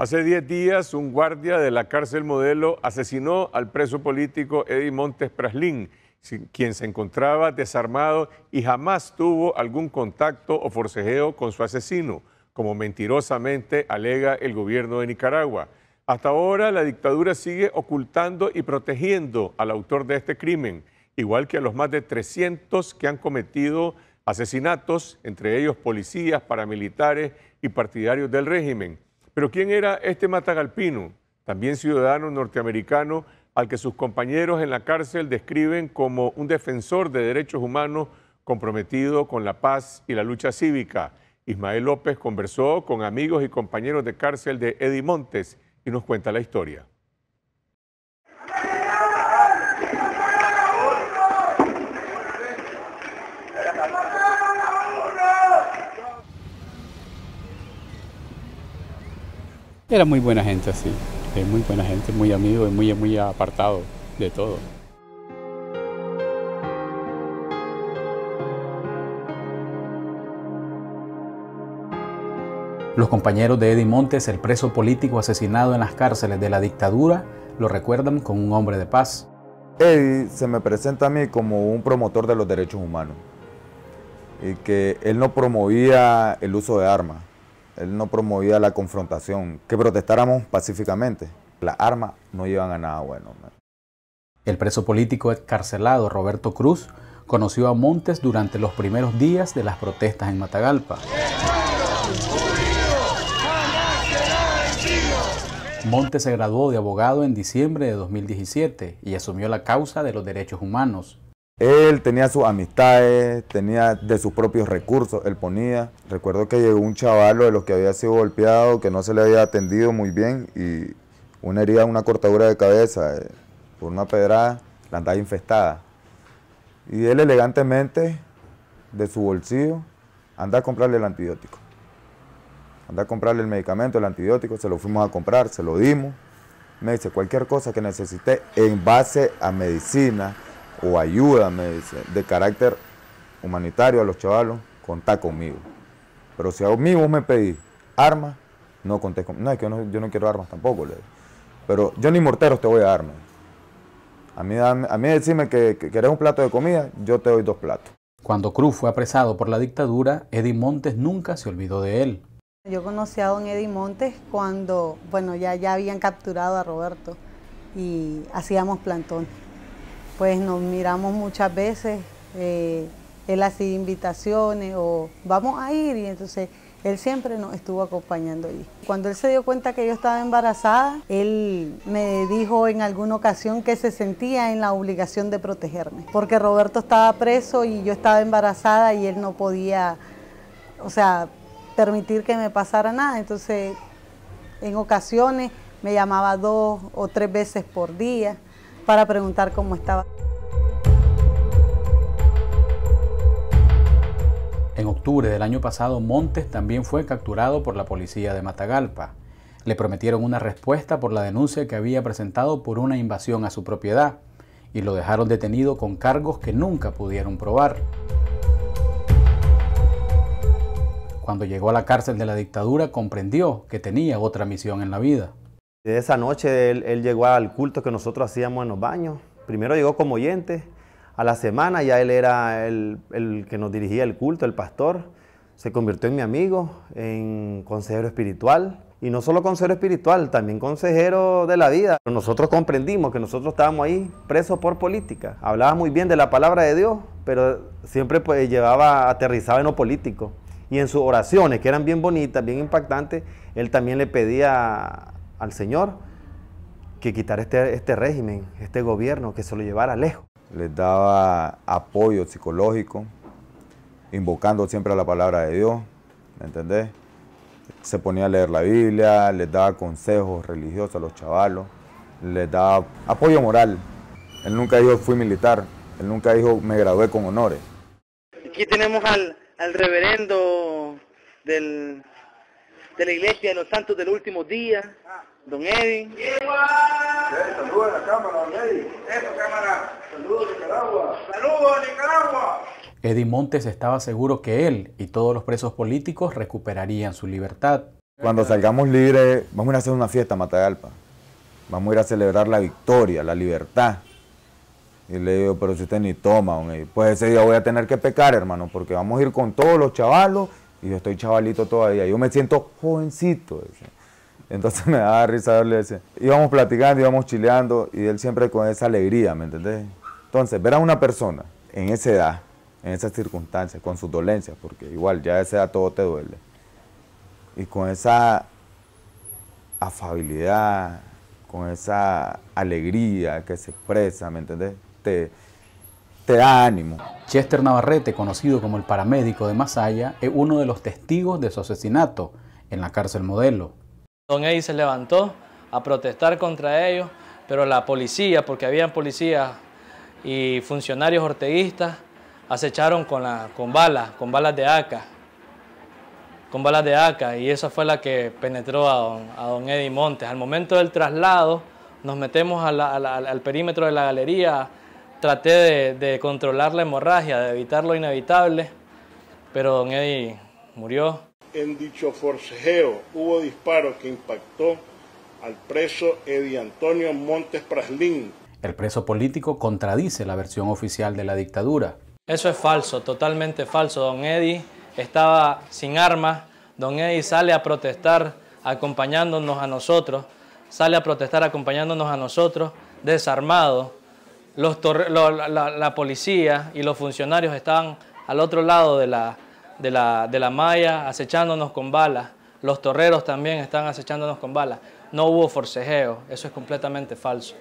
Hace 10 días, un guardia de la cárcel modelo asesinó al preso político Eddie Montes Praslin, quien se encontraba desarmado y jamás tuvo algún contacto o forcejeo con su asesino, como mentirosamente alega el gobierno de Nicaragua. Hasta ahora, la dictadura sigue ocultando y protegiendo al autor de este crimen, igual que a los más de 300 que han cometido asesinatos, entre ellos policías, paramilitares y partidarios del régimen. Pero ¿quién era este matagalpino, también ciudadano norteamericano, al que sus compañeros en la cárcel describen como un defensor de derechos humanos comprometido con la paz y la lucha cívica? Ismael López conversó con amigos y compañeros de cárcel de Eddie Montes y nos cuenta la historia. Era muy buena gente, así, muy buena gente, muy amigo y muy, muy apartado de todo. Los compañeros de Eddie Montes, el preso político asesinado en las cárceles de la dictadura, lo recuerdan con un hombre de paz. Eddie se me presenta a mí como un promotor de los derechos humanos y que él no promovía el uso de armas él no promovía la confrontación, que protestáramos pacíficamente. Las armas no llevan a nada bueno. El preso político excarcelado Roberto Cruz conoció a Montes durante los primeros días de las protestas en Matagalpa. Montes se graduó de abogado en diciembre de 2017 y asumió la causa de los derechos humanos. Él tenía sus amistades, tenía de sus propios recursos, él ponía. Recuerdo que llegó un chavalo de los que había sido golpeado, que no se le había atendido muy bien y una herida, una cortadura de cabeza eh, por una pedrada, la andaba infestada. Y él elegantemente, de su bolsillo, anda a comprarle el antibiótico. Anda a comprarle el medicamento, el antibiótico, se lo fuimos a comprar, se lo dimos. Me dice, cualquier cosa que necesite en base a medicina, o ayúdame, de carácter humanitario a los chavalos, contá conmigo. Pero si a mí vos me pedís armas, no contés conmigo. No, es que yo no, quiero armas tampoco, le Pero yo ni morteros te voy a dar, A mí, a mí decirme que, querés un plato de comida, yo te doy dos platos. Cuando Cruz fue apresado por la dictadura, Eddie Montes nunca se olvidó de él. Yo conocí a don Eddie Montes cuando, bueno, ya, ya habían capturado a Roberto y hacíamos plantón pues nos miramos muchas veces, eh, él hacía invitaciones o vamos a ir y entonces él siempre nos estuvo acompañando allí. Cuando él se dio cuenta que yo estaba embarazada, él me dijo en alguna ocasión que se sentía en la obligación de protegerme, porque Roberto estaba preso y yo estaba embarazada y él no podía, o sea, permitir que me pasara nada. Entonces, en ocasiones me llamaba dos o tres veces por día para preguntar cómo estaba. En octubre del año pasado, Montes también fue capturado por la policía de Matagalpa. Le prometieron una respuesta por la denuncia que había presentado por una invasión a su propiedad y lo dejaron detenido con cargos que nunca pudieron probar. Cuando llegó a la cárcel de la dictadura comprendió que tenía otra misión en la vida esa noche él, llegó al culto que nosotros hacíamos en los baños. Primero llegó como oyente, a la semana ya él era el, que nos dirigía el culto, el pastor. Se convirtió en mi amigo, en consejero espiritual. Y no solo consejero espiritual, también consejero de la vida. Nosotros comprendimos que nosotros estábamos ahí presos por política. Hablaba muy bien de la palabra de Dios, pero siempre pues, llevaba aterrizado en lo político. Y en sus oraciones, que eran bien bonitas, bien impactantes, él también le pedía al Señor que quitar este, este, régimen, este gobierno, que se lo llevara lejos. Les daba apoyo psicológico, invocando siempre a la palabra de Dios, ¿me entendés? Se ponía a leer la Biblia, les daba consejos religiosos a los chavalos, les daba apoyo moral. Él nunca dijo fui militar, él nunca dijo me gradué con honores. Aquí tenemos al, reverendo de la iglesia de los santos del último día, Don Eddie. Saludos a la cámara, don Eddie. Eso, cámara. Saludos, Nicaragua. Saludos, Nicaragua. Eddie Montes estaba seguro que él y todos los presos políticos recuperarían su libertad. Cuando salgamos libres, vamos a ir a hacer una fiesta a Matagalpa. Vamos a ir a celebrar la victoria, la libertad. Y le digo, pero si usted ni toma, don Pues ese día voy a tener que pecar, hermano, porque vamos a ir con todos los chavalos y yo estoy chavalito todavía. Yo me siento jovencito. Entonces me daba risa verle ese. Íbamos platicando, íbamos chileando y él siempre con esa alegría, ¿me entendés? Entonces, ver a una persona en esa edad, en esas circunstancias, con sus dolencias, porque igual ya a esa edad todo te duele, y con esa afabilidad, con esa alegría que se expresa, ¿me entendés? Te, te da ánimo. Chester Navarrete, conocido como el paramédico de Masaya, es uno de los testigos de su asesinato en la cárcel modelo. Don Eddie se levantó a protestar contra ellos, pero la policía, porque habían policías y funcionarios orteguistas, acecharon con, la, con balas, con balas de aca, con balas de AK, y esa fue la que penetró a don, a Eddie Montes. Al momento del traslado, nos metemos al perímetro de la galería, traté de, de, controlar la hemorragia, de evitar lo inevitable, pero don Eddie murió. En dicho forcejeo hubo disparo que impactó al preso Eddie Antonio Montes Praslin. El preso político contradice la versión oficial de la dictadura. Eso es falso, totalmente falso. Don Eddie estaba sin armas. Don Eddie sale a protestar acompañándonos a nosotros. Sale a protestar acompañándonos a nosotros, desarmado. Los la policía y los funcionarios estaban al otro lado de la, de la, de acechándonos con balas. Los torreros también están acechándonos con balas. No hubo forcejeo, eso es completamente falso.